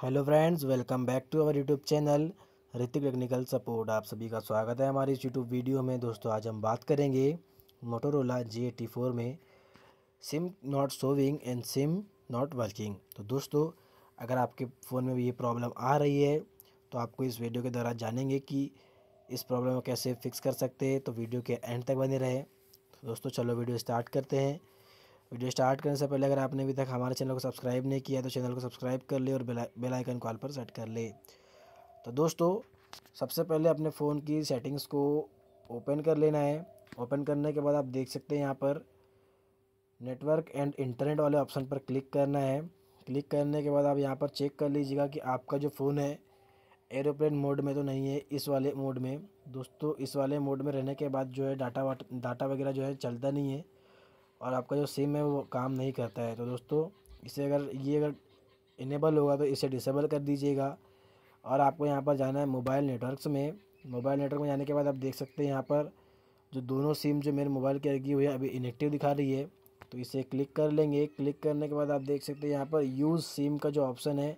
hello friends welcome back to our YouTube channel Hrithik technical support आप सभी का स्वागत है हमारे इस यूट्यूब वीडियो में दोस्तों आज हम बात करेंगे मोटोरोला जी एटी फोर में SIM not showing and SIM not working तो दोस्तों अगर आपके फ़ोन में भी ये प्रॉब्लम आ रही है तो आपको इस वीडियो के द्वारा जानेंगे कि इस प्रॉब्लम को कैसे फिक्स कर सकते हैं तो वीडियो के एंड तक बने रहे तो दोस्तों चलो वीडियो स्टार्ट करते हैं वीडियो स्टार्ट करने से पहले अगर आपने अभी तक हमारे चैनल को सब्सक्राइब नहीं किया तो चैनल को सब्सक्राइब कर ले और बेल आइकन कॉल पर सेट कर ले तो दोस्तों सबसे पहले अपने फ़ोन की सेटिंग्स को ओपन कर लेना है ओपन करने के बाद आप देख सकते हैं यहाँ पर नेटवर्क एंड इंटरनेट वाले ऑप्शन पर क्लिक करना है क्लिक करने के बाद आप यहाँ पर चेक कर लीजिएगा कि आपका जो फ़ोन है एरोप्लेन मोड में तो नहीं है इस वाले मोड में दोस्तों इस वाले मोड में रहने के बाद जो है डाटा डाटा वगैरह जो है चलता नहीं है और आपका जो सिम है वो काम नहीं करता है तो दोस्तों इसे अगर ये अगर इनेबल होगा तो इसे डिसेबल कर दीजिएगा और आपको यहाँ पर जाना है मोबाइल नेटवर्क्स में मोबाइल नेटवर्क में जाने के बाद आप देख सकते हैं यहाँ पर जो दोनों सिम जो मेरे मोबाइल की लगी हुई है अभी इनेक्टिव दिखा रही है तो इसे क्लिक कर लेंगे क्लिक करने के बाद आप देख सकते हैं यहाँ पर यूज़ सिम का जो ऑप्शन है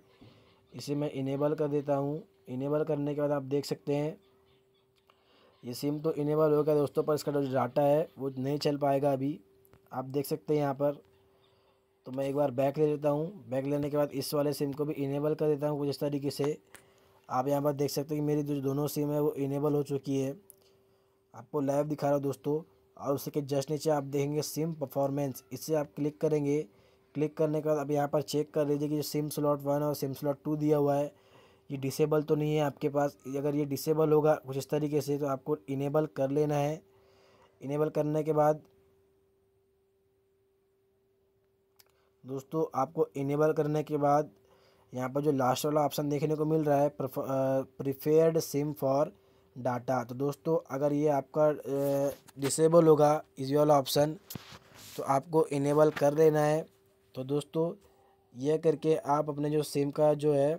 इसे मैं इनेबल कर देता हूँ इनेबल करने के बाद आप देख सकते हैं ये सिम तो इनेबल हो गया दोस्तों पर इसका जो डाटा है वो नहीं चल पाएगा अभी आप देख सकते हैं यहाँ पर तो मैं एक बार बैक ले लेता हूँ बैक लेने के बाद इस वाले सिम को भी इनेबल कर देता हूँ कुछ इस तरीके से आप यहाँ पर देख सकते हैं कि मेरी जो दोनों सिम है वो इनेबल हो चुकी है आपको लाइव दिखा रहा हूँ दोस्तों और उसके जस्ट नीचे आप देखेंगे सिम परफॉर्मेंस इससे आप क्लिक करेंगे क्लिक करने के बाद आप यहाँ पर चेक कर लीजिए कि जो सिम स्लॉट वन और सिम स्लॉट टू दिया हुआ है ये डिसेबल तो नहीं है आपके पास अगर ये डिसेबल होगा कुछ इस तरीके से तो आपको इनेबल कर लेना है इनेबल करने के बाद दोस्तों आपको इनेबल करने के बाद यहाँ पर जो लास्ट वाला ऑप्शन देखने को मिल रहा है प्रिफेयर्ड सिम फॉर डाटा तो दोस्तों अगर ये आपका डिसेबल होगा इजी वाला ऑप्शन तो आपको इनेबल कर लेना है तो दोस्तों यह करके आप अपने जो सिम का जो है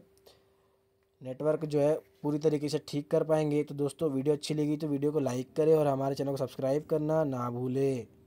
नेटवर्क जो है पूरी तरीके से ठीक कर पाएंगे तो दोस्तों वीडियो अच्छी लगी तो वीडियो को लाइक करें और हमारे चैनल को सब्सक्राइब करना ना भूलें